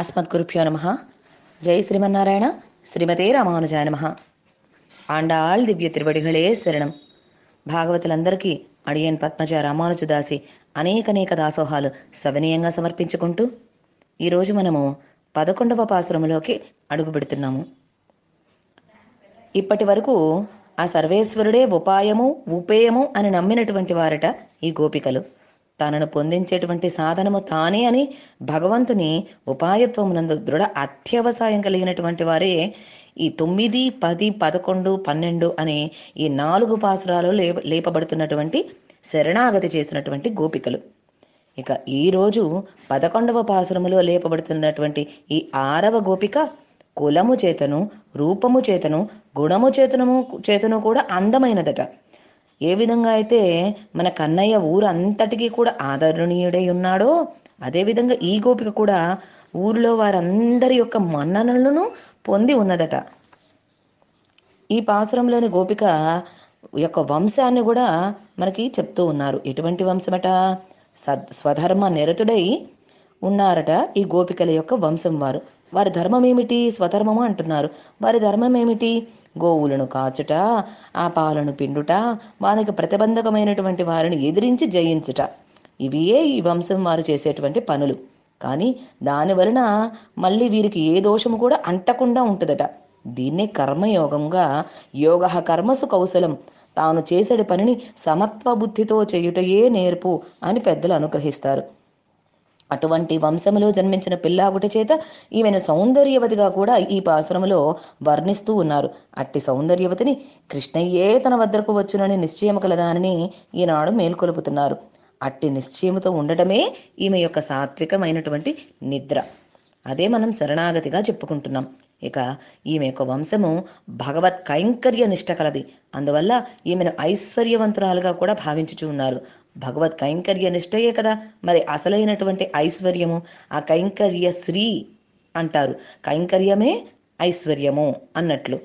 అస్మద్ గురుభ్యో నమ జై శ్రీమన్నారాయణ శ్రీమతే రామానుజాయ నమ ఆండాళ్ దివ్య త్రివడిగళే శరణం భాగవతులందరికీ అడియన్ పద్మజ రామానుజదాసి అనేకనేక దాసోహాలు సవనీయంగా సమర్పించుకుంటూ ఈరోజు మనము పదకొండవ అడుగు అడుగుపెడుతున్నాము ఇప్పటి వరకు ఆ సర్వేశ్వరుడే ఉపాయము ఉపేయము అని నమ్మినటువంటి వారట ఈ గోపికలు తనను పొందించేటువంటి సాధనము తానే అని భగవంతుని ఉపాయత్వమునందు దృఢ అత్యవసాయం కలిగినటువంటి వారే ఈ తొమ్మిది పది పదకొండు పన్నెండు అనే ఈ నాలుగు పాసురాలు లేప లేపబడుతున్నటువంటి శరణాగతి చేసినటువంటి గోపికలు ఇక ఈరోజు పదకొండవ పాసురములో లేపబడుతున్నటువంటి ఈ ఆరవ గోపిక కులము చేతను రూపము చేతను గుణము చేతనము చేతను కూడా అందమైనదట ఏ విధంగా అయితే మన కన్నయ్య ఊరంతటికీ కూడా ఆదరణీయుడై ఉన్నాడో అదేవిధంగా ఈ గోపిక కూడా ఊర్లో వారందరి యొక్క మన్ననలను పొంది ఉన్నదట ఈ పాసురంలోని గోపిక యొక్క వంశాన్ని కూడా మనకి చెప్తూ ఉన్నారు ఎటువంటి వంశమట స్వధర్మ నిరతుడై ఉన్నారట ఈ గోపికల యొక్క వంశం వారు వారి ధర్మం ఏమిటి స్వధర్మము అంటున్నారు వారి ధర్మం ఏమిటి గోవులను కాచుట ఆ పాలను పిండుట వారికి ప్రతిబంధకమైనటువంటి వారిని ఎదిరించి జయించుట ఇవియే ఈ వంశం వారు చేసేటువంటి పనులు కానీ దాని వలన మళ్ళీ వీరికి ఏ దోషము కూడా అంటకుండా ఉంటుందట దీన్నే కర్మయోగంగా యోగ కర్మసు కౌశలం తాను చేసేడు పనిని సమత్వ బుద్ధితో చేయుటయే నేర్పు అని పెద్దలు అనుగ్రహిస్తారు అటువంటి వంశములో జన్మించిన పిల్ల ఒకటి చేత ఈమెను సౌందర్యవతిగా కూడా ఈ పాసురములో వర్ణిస్తూ ఉన్నారు అట్టి సౌందర్యవతిని కృష్ణయ్యే తన వద్దకు వచ్చునని నిశ్చయము కలదానని ఈనాడు మేల్కొలుపుతున్నారు అట్టి నిశ్చయముతో ఉండటమే ఈమె యొక్క సాత్వికమైనటువంటి నిద్ర అదే మనం శరణాగతిగా చెప్పుకుంటున్నాం ఇక ఈమె యొక్క వంశము భగవత్ కైంకర్య నిష్ట కలది అందువల్ల ఈమెను ఐశ్వర్యవంతురాలుగా కూడా భావించుచూ ఉన్నారు భగవత్ కైంకర్య నిష్టయే కదా మరి అసలైనటువంటి ఐశ్వర్యము ఆ కైంకర్య శ్రీ అంటారు కైంకర్యమే ఐశ్వర్యము అన్నట్లు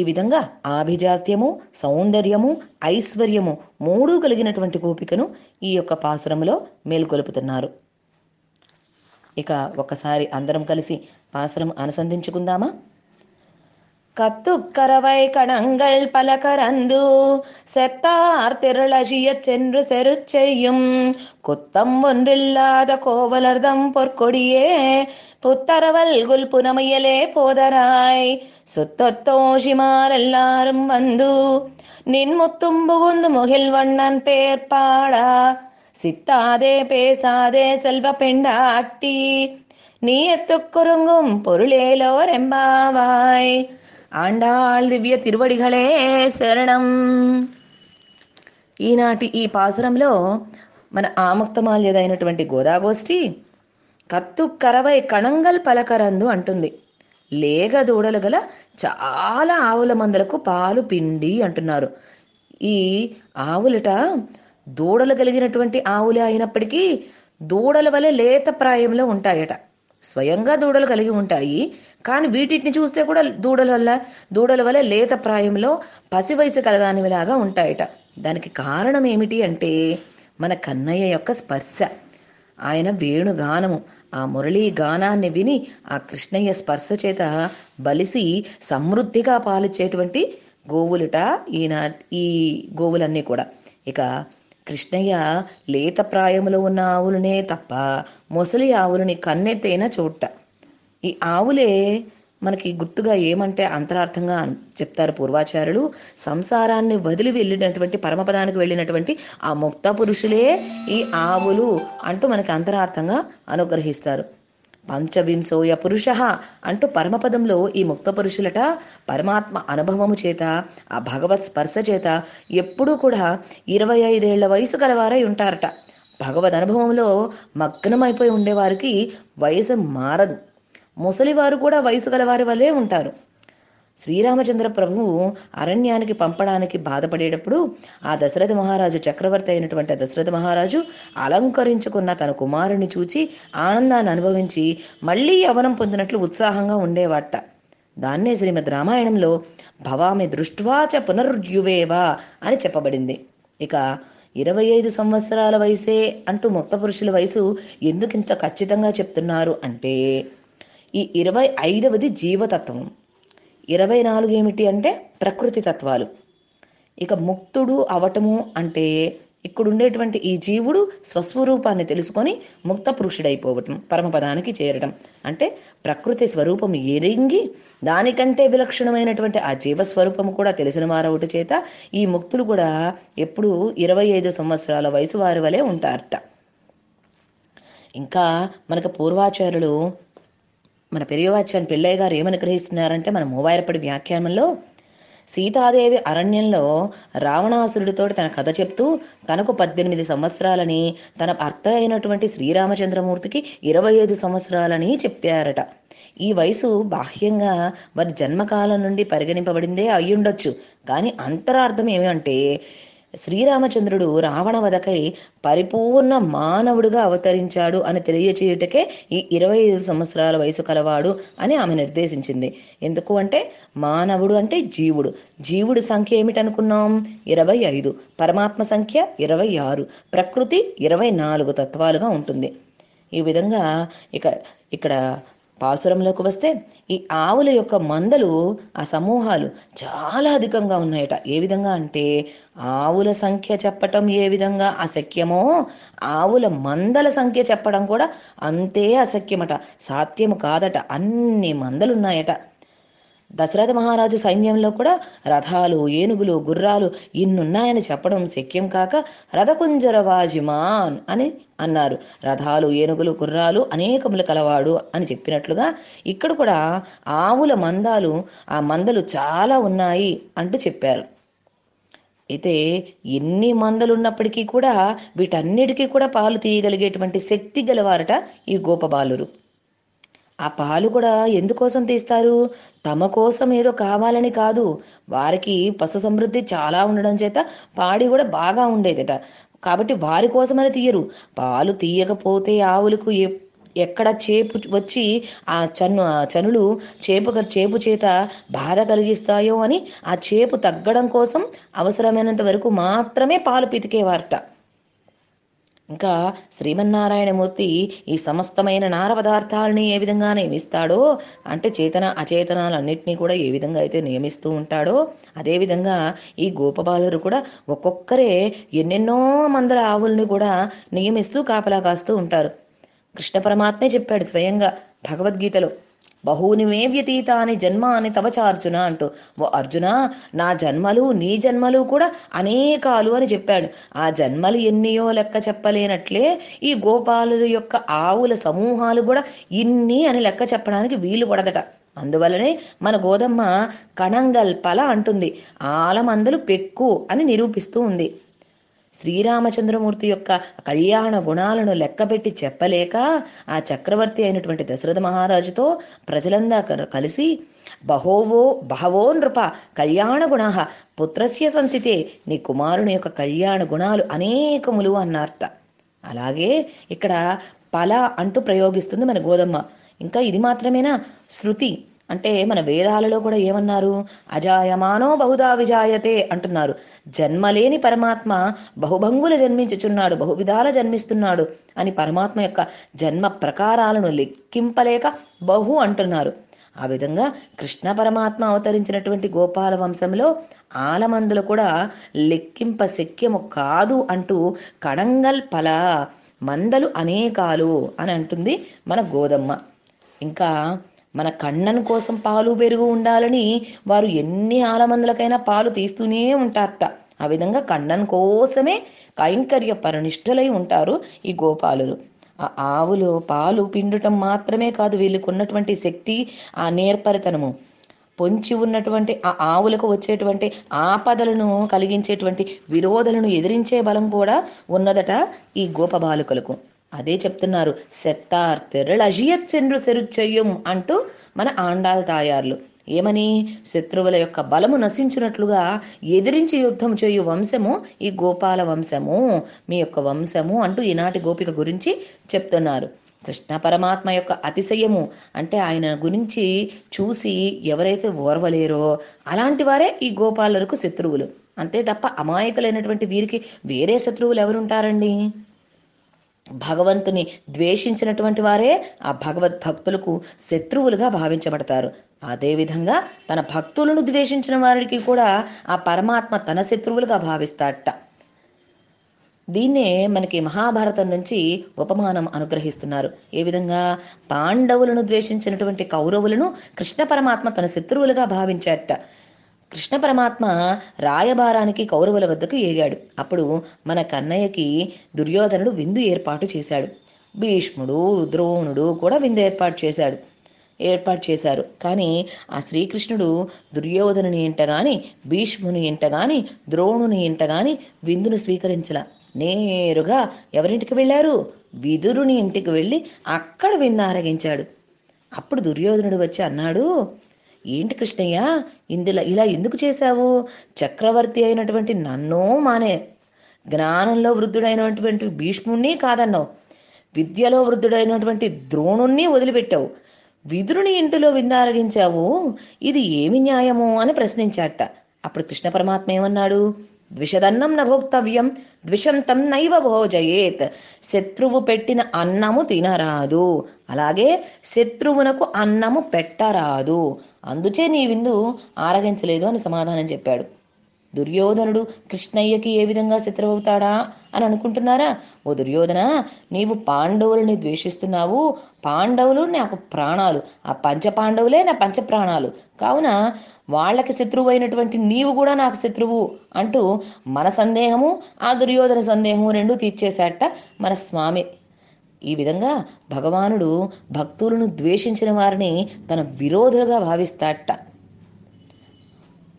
ఈ విధంగా ఆభిజాత్యము సౌందర్యము ఐశ్వర్యము మూడు కలిగినటువంటి గోపికను ఈ యొక్క పాసురంలో మేల్కొలుపుతున్నారు ఇక ఒకసారి అందరం కలిసి పాసరం అనుసంధించుకుందామా కత్తుక్కరవై కణంగల్ పలకరందు సెత్తార్ తిరళజియ చెన్ను సెరు చెయ్యం కుత్తం ఒన్రిల్లాద కోవలర్ధం పొర్కొడియే పుత్తరవల్ గుల్పునమయ్యలే పునమయలే పోదరాయ్ సుత్తోషిమారెల్లారం వందు నిన్ముత్తుంబుగుందు ముగిల్ వణ్ణన్ పేర్పాడా சித்தாதே பேசாதே செல்வ பெண்டாட்டி நீ எத்துக்குறுங்கும் பொருளேலோ ரெம்பாவாய் ఆండాళ్ దివ్య తిరువడిగలే శరణం ఈనాటి ఈ పాసురంలో మన ఆముక్తమాల్యదైనటువంటి గోదాగోష్ఠి కత్తు కరవై కణంగల్ పలకరందు అంటుంది లేగ దూడలు గల చాలా ఆవుల మందలకు పాలు పిండి అంటున్నారు ఈ ఆవులట దూడలు కలిగినటువంటి ఆవులే అయినప్పటికీ దూడల వలె లేత ప్రాయంలో ఉంటాయట స్వయంగా దూడలు కలిగి ఉంటాయి కానీ వీటిని చూస్తే కూడా దూడల వల్ల దూడల వల్ల లేత ప్రాయంలో పసి వయసు కలదానివిలాగా ఉంటాయట దానికి కారణం ఏమిటి అంటే మన కన్నయ్య యొక్క స్పర్శ ఆయన వేణు గానము ఆ మురళీ గానాన్ని విని ఆ కృష్ణయ్య స్పర్శ చేత బలిసి సమృద్ధిగా పాలిచ్చేటువంటి గోవులుట ఈనా ఈ గోవులన్నీ కూడా ఇక కృష్ణయ్య లేత ప్రాయములో ఉన్న ఆవులనే తప్ప ముసలి ఆవులని కన్నెత్తైనా చూడట ఈ ఆవులే మనకి గుర్తుగా ఏమంటే అంతరార్థంగా చెప్తారు పూర్వాచారులు సంసారాన్ని వదిలి వెళ్ళినటువంటి పరమపదానికి వెళ్ళినటువంటి ఆ ముక్త పురుషులే ఈ ఆవులు అంటూ మనకి అంతరార్థంగా అనుగ్రహిస్తారు పంచవింశోయ పురుష అంటూ పరమపదంలో ఈ ముక్త పురుషులట పరమాత్మ అనుభవము చేత ఆ భగవత్ స్పర్శ చేత ఎప్పుడూ కూడా ఇరవై ఐదేళ్ల వయసు గలవారై ఉంటారట భగవద్ అనుభవంలో మగ్నమైపోయి ఉండేవారికి వయసు మారదు ముసలివారు కూడా వయసు గలవారి వల్లే ఉంటారు శ్రీరామచంద్ర ప్రభువు అరణ్యానికి పంపడానికి బాధపడేటప్పుడు ఆ దశరథ మహారాజు చక్రవర్తి అయినటువంటి దశరథ మహారాజు అలంకరించుకున్న తన కుమారుని చూచి ఆనందాన్ని అనుభవించి మళ్ళీ యవనం పొందినట్లు ఉత్సాహంగా ఉండేవాట దాన్నే శ్రీమద్ రామాయణంలో భవామి దృష్ట్వాచ పునరుద్యువేవా అని చెప్పబడింది ఇక ఇరవై ఐదు సంవత్సరాల వయసే అంటూ ముక్త పురుషుల వయసు ఎందుకింత ఖచ్చితంగా చెప్తున్నారు అంటే ఈ ఇరవై ఐదవది జీవతత్వం ఇరవై నాలుగు ఏమిటి అంటే ప్రకృతి తత్వాలు ఇక ముక్తుడు అవటము అంటే ఇక్కడుండేటువంటి ఈ జీవుడు స్వస్వరూపాన్ని తెలుసుకొని ముక్త పురుషుడైపోవటం పరమపదానికి చేరడం అంటే ప్రకృతి స్వరూపం ఎరింగి దానికంటే విలక్షణమైనటువంటి ఆ జీవస్వరూపము కూడా తెలిసిన వారవుట చేత ఈ ముక్తులు కూడా ఎప్పుడు ఇరవై ఐదు సంవత్సరాల వయసు వారి వలె ఉంటారట ఇంకా మనకు పూర్వాచారులు మన పెరియవాచ్యాన్ని పెళ్ళయ్య గారు ఏమని గ్రహిస్తున్నారంటే మన మూవాయిరపడి వ్యాఖ్యానంలో సీతాదేవి అరణ్యంలో రావణాసురుడితో తన కథ చెప్తూ తనకు పద్దెనిమిది సంవత్సరాలని తన భర్త అయినటువంటి శ్రీరామచంద్రమూర్తికి ఇరవై ఐదు సంవత్సరాలని చెప్పారట ఈ వయసు బాహ్యంగా వారి జన్మకాలం నుండి పరిగణింపబడిందే అయ్యుండొచ్చు కానీ అంతరార్థం ఏమంటే శ్రీరామచంద్రుడు రావణవధకై పరిపూర్ణ మానవుడుగా అవతరించాడు అని తెలియచేయుటకే ఈ ఇరవై ఐదు సంవత్సరాల వయసు కలవాడు అని ఆమె నిర్దేశించింది ఎందుకు అంటే మానవుడు అంటే జీవుడు జీవుడి సంఖ్య ఏమిటనుకున్నాం ఇరవై ఐదు పరమాత్మ సంఖ్య ఇరవై ఆరు ప్రకృతి ఇరవై నాలుగు తత్వాలుగా ఉంటుంది ఈ విధంగా ఇక ఇక్కడ పాసురంలోకి వస్తే ఈ ఆవుల యొక్క మందలు ఆ సమూహాలు చాలా అధికంగా ఉన్నాయట ఏ విధంగా అంటే ఆవుల సంఖ్య చెప్పటం ఏ విధంగా అసఖ్యమో ఆవుల మందల సంఖ్య చెప్పడం కూడా అంతే అసఖ్యమట సాత్యము కాదట అన్ని మందలున్నాయట దశరథ మహారాజు సైన్యంలో కూడా రథాలు ఏనుగులు గుర్రాలు ఇన్నున్నాయని చెప్పడం శక్యం కాక రథకుంజర వాజిమాన్ అని అన్నారు రథాలు ఏనుగులు గుర్రాలు అనేకములు కలవాడు అని చెప్పినట్లుగా ఇక్కడ కూడా ఆవుల మందాలు ఆ మందలు చాలా ఉన్నాయి అంటూ చెప్పారు అయితే ఎన్ని మందలు ఉన్నప్పటికీ కూడా వీటన్నిటికీ కూడా పాలు తీయగలిగేటువంటి శక్తి గలవారట ఈ గోపబాలురు ఆ పాలు కూడా ఎందుకోసం తీస్తారు తమ కోసం ఏదో కావాలని కాదు వారికి పశు సమృద్ధి చాలా ఉండడం చేత పాడి కూడా బాగా ఉండేదట కాబట్టి వారి కోసమని తీయరు పాలు తీయకపోతే ఆవులకు ఎక్కడ చేపు వచ్చి ఆ చను చనులు చేపు చేపు చేత బాధ కలిగిస్తాయో అని ఆ చేపు తగ్గడం కోసం అవసరమైనంత వరకు మాత్రమే పాలు పితికేవారట ఇంకా శ్రీమన్నారాయణమూర్తి ఈ సమస్తమైన నార పదార్థాలని ఏ విధంగా నియమిస్తాడో అంటే చేతన అచేతనాలన్నింటినీ కూడా ఏ విధంగా అయితే నియమిస్తూ ఉంటాడో అదేవిధంగా ఈ గోపబాలురు కూడా ఒక్కొక్కరే ఎన్నెన్నో మందల ఆవుల్ని కూడా నియమిస్తూ కాపలా కాస్తూ ఉంటారు కృష్ణ పరమాత్మే చెప్పాడు స్వయంగా భగవద్గీతలో బహూని మే వ్యతీతాని తవ తవచార్జున అంటూ ఓ అర్జున నా జన్మలు నీ జన్మలు కూడా అనేకాలు అని చెప్పాడు ఆ జన్మలు ఎన్నియో లెక్క చెప్పలేనట్లే ఈ గోపాలుల యొక్క ఆవుల సమూహాలు కూడా ఇన్ని అని లెక్క చెప్పడానికి వీలు పడదట అందువలనే మన గోదమ్మ కణంగల్పల అంటుంది ఆలమందలు పెక్కు అని నిరూపిస్తూ ఉంది శ్రీరామచంద్రమూర్తి యొక్క కళ్యాణ గుణాలను లెక్కబెట్టి చెప్పలేక ఆ చక్రవర్తి అయినటువంటి దశరథ మహారాజుతో ప్రజలందా కలిసి బహోవో బహవో నృప కళ్యాణ గుణ పుత్రస్య సంతితే నీ కుమారుని యొక్క కళ్యాణ గుణాలు అనేకములు అన్నార్త అలాగే ఇక్కడ పల అంటూ ప్రయోగిస్తుంది మన గోదమ్మ ఇంకా ఇది మాత్రమేనా శృతి అంటే మన వేదాలలో కూడా ఏమన్నారు అజాయమానో బహుదా విజాయతే అంటున్నారు జన్మలేని పరమాత్మ బహుభంగులు జన్మించుచున్నాడు బహువిధాల జన్మిస్తున్నాడు అని పరమాత్మ యొక్క జన్మ ప్రకారాలను లెక్కింపలేక బహు అంటున్నారు ఆ విధంగా కృష్ణ పరమాత్మ అవతరించినటువంటి గోపాల వంశంలో ఆలమందులు కూడా లెక్కింప శక్యము కాదు అంటూ కడంగల్ పల మందలు అనేకాలు అని అంటుంది మన గోదమ్మ ఇంకా మన కన్నన్ కోసం పాలు పెరుగు ఉండాలని వారు ఎన్ని ఆలమందులకైనా పాలు తీస్తూనే ఉంటారట ఆ విధంగా కన్నన్ కోసమే కైంకర్య పరనిష్ఠలై ఉంటారు ఈ గోపాలులు ఆ ఆవులు పాలు పిండటం మాత్రమే కాదు వీళ్ళకున్నటువంటి శక్తి ఆ నేర్పరితనము పొంచి ఉన్నటువంటి ఆ ఆవులకు వచ్చేటువంటి ఆపదలను కలిగించేటువంటి విరోధలను ఎదిరించే బలం కూడా ఉన్నదట ఈ గోప బాలుకలకు అదే చెప్తున్నారు సెత్తార్ తెరళ అజియత్ చెండ్రు సెరుచెయ్యం అంటూ మన ఆండాల్ తాయార్లు ఏమని శత్రువుల యొక్క బలము నశించినట్లుగా ఎదిరించి యుద్ధం చేయు వంశము ఈ గోపాల వంశము మీ యొక్క వంశము అంటూ ఈనాటి గోపిక గురించి చెప్తున్నారు కృష్ణ పరమాత్మ యొక్క అతిశయము అంటే ఆయన గురించి చూసి ఎవరైతే ఓర్వలేరో అలాంటి వారే ఈ గోపాలకు శత్రువులు అంతే తప్ప అమాయకులైనటువంటి వీరికి వేరే శత్రువులు ఎవరుంటారండి భగవంతుని ద్వేషించినటువంటి వారే ఆ భగవద్భక్తులకు శత్రువులుగా భావించబడతారు అదేవిధంగా తన భక్తులను ద్వేషించిన వారికి కూడా ఆ పరమాత్మ తన శత్రువులుగా భావిస్తాడట దీన్నే మనకి మహాభారతం నుంచి ఉపమానం అనుగ్రహిస్తున్నారు ఏ విధంగా పాండవులను ద్వేషించినటువంటి కౌరవులను కృష్ణ పరమాత్మ తన శత్రువులుగా భావించారట కృష్ణ పరమాత్మ రాయబారానికి కౌరవుల వద్దకు ఏగాడు అప్పుడు మన కన్నయ్యకి దుర్యోధనుడు విందు ఏర్పాటు చేశాడు భీష్ముడు ద్రోణుడు కూడా విందు ఏర్పాటు చేశాడు ఏర్పాటు చేశారు కానీ ఆ శ్రీకృష్ణుడు దుర్యోధనుని ఇంట గాని భీష్ముని ఇంట గాని ద్రోణుని ఇంట గాని విందును స్వీకరించలా నేరుగా ఎవరింటికి వెళ్ళారు విదురుని ఇంటికి వెళ్ళి అక్కడ విందు ఆరగించాడు అప్పుడు దుర్యోధనుడు వచ్చి అన్నాడు ఏంటి కృష్ణయ్య ఇందులో ఇలా ఎందుకు చేశావు చక్రవర్తి అయినటువంటి నన్నో మానే జ్ఞానంలో వృద్ధుడైనటువంటి భీష్ముణ్ణి కాదన్నావు విద్యలో వృద్ధుడైనటువంటి ద్రోణుణ్ణి వదిలిపెట్టావు విదురుని ఇంటిలో విందారగించావు ఇది ఏమి న్యాయము అని ప్రశ్నించాట అప్పుడు కృష్ణ పరమాత్మ ఏమన్నాడు ద్విషదన్నం న భోక్తవ్యం ద్విషంతం నైవ భోజయేత్ శత్రువు పెట్టిన అన్నము తినరాదు అలాగే శత్రువునకు అన్నము పెట్టరాదు అందుచే నీ విందు ఆరగించలేదు అని సమాధానం చెప్పాడు దుర్యోధనుడు కృష్ణయ్యకి ఏ విధంగా శత్రువవుతాడా అని అనుకుంటున్నారా ఓ దుర్యోధన నీవు పాండవులని ద్వేషిస్తున్నావు పాండవులు నాకు ప్రాణాలు ఆ పంచ పాండవులే నా పంచ ప్రాణాలు కావున వాళ్ళకి శత్రువు అయినటువంటి నీవు కూడా నాకు శత్రువు అంటూ మన సందేహము ఆ దుర్యోధన సందేహము రెండు తీర్చేశాట మన స్వామి ఈ విధంగా భగవానుడు భక్తులను ద్వేషించిన వారిని తన విరోధులుగా భావిస్తాట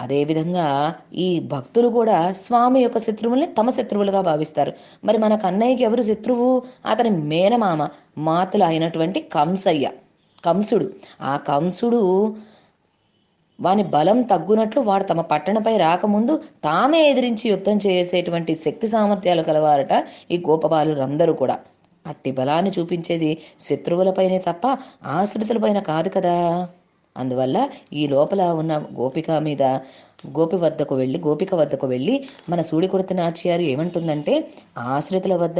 అదేవిధంగా ఈ భక్తులు కూడా స్వామి యొక్క శత్రువుల్ని తమ శత్రువులుగా భావిస్తారు మరి మనకు అన్నయ్యకి ఎవరు శత్రువు అతని మేనమామ మాతలు అయినటువంటి కంసయ్య కంసుడు ఆ కంసుడు వాని బలం తగ్గునట్లు వాడు తమ పట్టణపై రాకముందు తామే ఎదిరించి యుద్ధం చేసేటువంటి శక్తి సామర్థ్యాలు కలవారట ఈ గోపబాలురందరూ కూడా అట్టి బలాన్ని చూపించేది శత్రువులపైనే తప్ప ఆశ్రితులపైన కాదు కదా అందువల్ల ఈ లోపల ఉన్న గోపిక మీద గోపి వద్దకు వెళ్ళి గోపిక వద్దకు వెళ్ళి మన సూడికొడత నాచ్యారు ఏమంటుందంటే ఆశ్రితుల వద్ద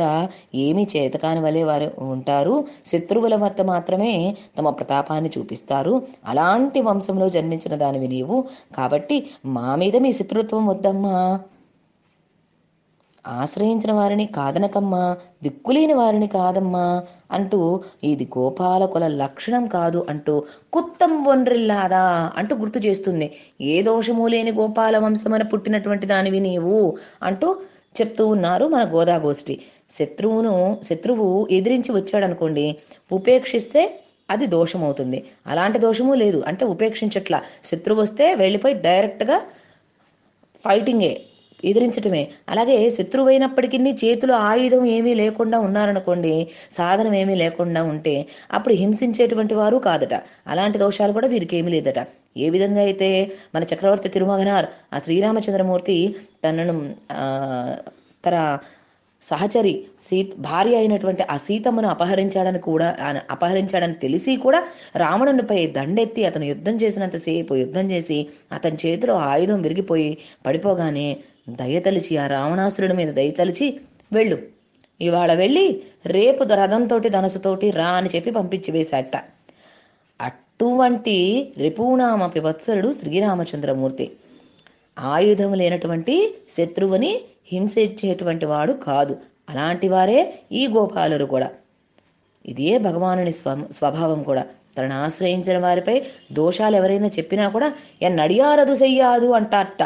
ఏమీ చేతకాని వలె వారు ఉంటారు శత్రువుల వద్ద మాత్రమే తమ ప్రతాపాన్ని చూపిస్తారు అలాంటి వంశంలో జన్మించిన దానివి నీవు కాబట్టి మా మీద మీ శత్రుత్వం వద్దమ్మా ఆశ్రయించిన వారిని కాదనకమ్మా దిక్కులేని వారిని కాదమ్మా అంటూ ఇది గోపాలకుల లక్షణం కాదు అంటూ కుత్తం ఒండ్రిల్లాదా అంటూ గుర్తు చేస్తుంది ఏ దోషము లేని గోపాల వంశమన పుట్టినటువంటి దానివి నీవు అంటూ చెప్తూ ఉన్నారు మన గోదాగోష్ఠి శత్రువును శత్రువు ఎదిరించి వచ్చాడనుకోండి ఉపేక్షిస్తే అది దోషం అవుతుంది అలాంటి దోషము లేదు అంటే ఉపేక్షించట్లా శత్రువు వస్తే వెళ్ళిపోయి డైరెక్ట్గా ఫైటింగే ఎదిరించటమే అలాగే శత్రువైనప్పటికీ చేతిలో ఆయుధం ఏమీ లేకుండా ఉన్నారనుకోండి సాధనం ఏమీ లేకుండా ఉంటే అప్పుడు హింసించేటువంటి వారు కాదట అలాంటి దోషాలు కూడా వీరికి ఏమీ లేదట ఏ విధంగా అయితే మన చక్రవర్తి తిరుమగనార్ ఆ శ్రీరామచంద్రమూర్తి తనను తన సహచరి సీత భార్య అయినటువంటి ఆ సీతమ్మను అపహరించాడని కూడా అపహరించాడని తెలిసి కూడా రావణునిపై దండెత్తి అతను యుద్ధం చేసినంతసేపు యుద్ధం చేసి అతని చేతిలో ఆయుధం విరిగిపోయి పడిపోగానే దయతలిచి ఆ రావణాసురుడి మీద దయతలిచి వెళ్ళు ఇవాళ వెళ్ళి రేపు రథంతోటి ధనసుతోటి రా అని చెప్పి పంపించి వేశాట అటువంటి రిపూనామ పివత్సరుడు శ్రీరామచంద్రమూర్తి ఆయుధం లేనటువంటి శత్రువుని హింసించేటువంటి వాడు కాదు అలాంటి వారే ఈ గోపాలురు కూడా ఇదే భగవానుని స్వ స్వభావం కూడా తనను ఆశ్రయించిన వారిపై దోషాలు ఎవరైనా చెప్పినా కూడా ఎన్నడియారదు చెయ్యాదు అంటారట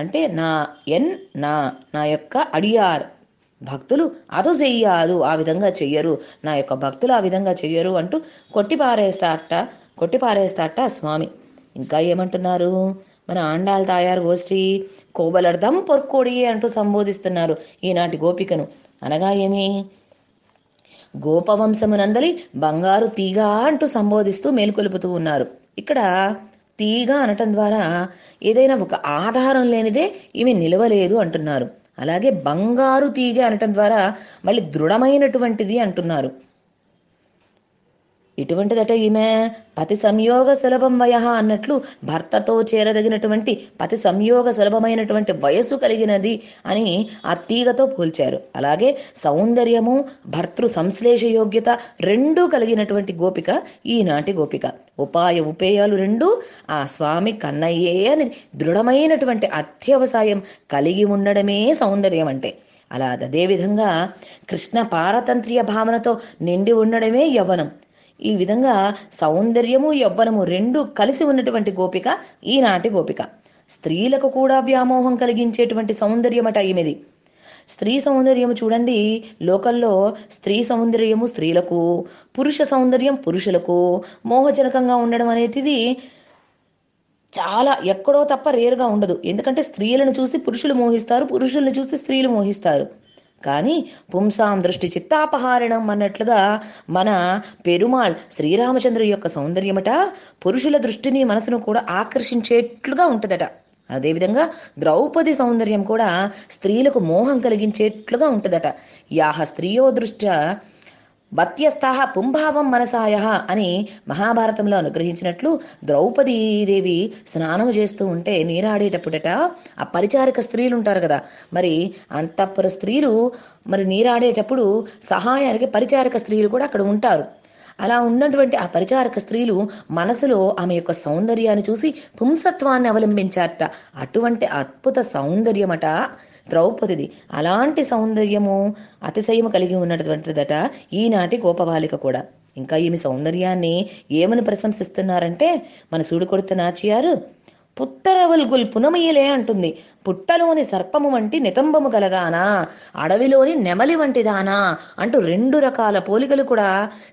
అంటే నా ఎన్ నా నా యొక్క అడియార్ భక్తులు అదో చెయ్యాదు ఆ విధంగా చెయ్యరు నా యొక్క భక్తులు ఆ విధంగా చెయ్యరు అంటూ కొట్టిపారేస్తాట కొట్టిపారేస్తాట స్వామి ఇంకా ఏమంటున్నారు మన ఆండాల్ తాయారు గోష్ఠి కోబలర్ధం పొర్కోడియే అంటూ సంబోధిస్తున్నారు ఈనాటి గోపికను అనగా ఏమి గోపవంశమునందలి బంగారు తీగ అంటూ సంబోధిస్తూ మేలుకొలుపుతూ ఉన్నారు ఇక్కడ తీగా అనటం ద్వారా ఏదైనా ఒక ఆధారం లేనిదే ఈమె నిలవలేదు అంటున్నారు అలాగే బంగారు తీగ అనటం ద్వారా మళ్ళీ దృఢమైనటువంటిది అంటున్నారు ఇటువంటిదట ఈమె పతి సంయోగ సులభం వయ అన్నట్లు భర్తతో చేరదగినటువంటి పతి సంయోగ సులభమైనటువంటి వయస్సు కలిగినది అని ఆ తీగతో పోల్చారు అలాగే సౌందర్యము భర్తృ సంశ్లేష యోగ్యత రెండూ కలిగినటువంటి గోపిక ఈనాటి గోపిక ఉపాయ ఉపేయాలు రెండు ఆ స్వామి కన్నయ్యే అని దృఢమైనటువంటి అత్యవసాయం కలిగి ఉండడమే సౌందర్యం అంటే అలా అదేవిధంగా కృష్ణ పారతంత్ర్య భావనతో నిండి ఉండడమే యవనం ఈ విధంగా సౌందర్యము యవ్వనము రెండు కలిసి ఉన్నటువంటి గోపిక ఈనాటి గోపిక స్త్రీలకు కూడా వ్యామోహం కలిగించేటువంటి సౌందర్యమట ఈమెది స్త్రీ సౌందర్యము చూడండి లోకల్లో స్త్రీ సౌందర్యము స్త్రీలకు పురుష సౌందర్యం పురుషులకు మోహజనకంగా ఉండడం అనేది చాలా ఎక్కడో తప్ప రేరుగా ఉండదు ఎందుకంటే స్త్రీలను చూసి పురుషులు మోహిస్తారు పురుషులను చూసి స్త్రీలు మోహిస్తారు కానీ పుంసాం దృష్టి చిత్తాపహారణం అన్నట్లుగా మన పెరుమాళ్ శ్రీరామచంద్రు యొక్క సౌందర్యమట పురుషుల దృష్టిని మనసును కూడా ఆకర్షించేట్లుగా ఉంటుందట అదేవిధంగా ద్రౌపది సౌందర్యం కూడా స్త్రీలకు మోహం కలిగించేట్లుగా ఉంటుందట యాహ స్త్రీయో దృష్ట్యా భత్యస్థ పుంభావం మనసాయ అని మహాభారతంలో అనుగ్రహించినట్లు ద్రౌపదీదేవి స్నానం చేస్తూ ఉంటే నీరాడేటప్పుడట ఆ పరిచారిక స్త్రీలు ఉంటారు కదా మరి అంతఃపుర స్త్రీలు మరి నీరాడేటప్పుడు సహాయానికి పరిచారిక స్త్రీలు కూడా అక్కడ ఉంటారు అలా ఉన్నటువంటి ఆ పరిచారక స్త్రీలు మనసులో ఆమె యొక్క సౌందర్యాన్ని చూసి పుంసత్వాన్ని అవలంబించారట అటువంటి అద్భుత సౌందర్యమట ద్రౌపదిది అలాంటి సౌందర్యము అతిశయము కలిగి ఉన్నటువంటిదట ఈనాటి గోపబాలిక కూడా ఇంకా ఈమె సౌందర్యాన్ని ఏమని ప్రశంసిస్తున్నారంటే మన సూడుకొడుతు నాచియారు పుత్తరవల్గుల్ పునమయ్యలే అంటుంది పుట్టలోని సర్పము వంటి నితంబము గలదానా అడవిలోని నెమలి వంటిదానా అంటూ రెండు రకాల పోలికలు కూడా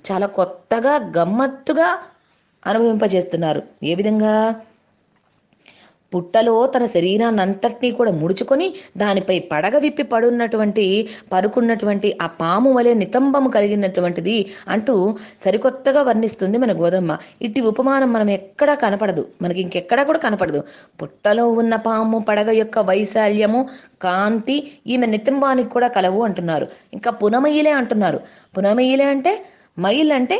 చాలా కొత్తగా గమ్మత్తుగా అనుభవింపజేస్తున్నారు ఏ విధంగా పుట్టలో తన శరీరాన్నంతటినీ కూడా ముడుచుకొని దానిపై పడగ విప్పి పడున్నటువంటి పరుకున్నటువంటి ఆ పాము వలె నితంబము కలిగినటువంటిది అంటూ సరికొత్తగా వర్ణిస్తుంది మన గోదమ్మ ఇట్టి ఉపమానం మనం ఎక్కడా కనపడదు మనకి ఇంకెక్కడా కూడా కనపడదు పుట్టలో ఉన్న పాము పడగ యొక్క వైశాల్యము కాంతి ఈమె నితంబానికి కూడా కలవు అంటున్నారు ఇంకా పునమయిలే అంటున్నారు పునమయ్యలే అంటే మయిల్ అంటే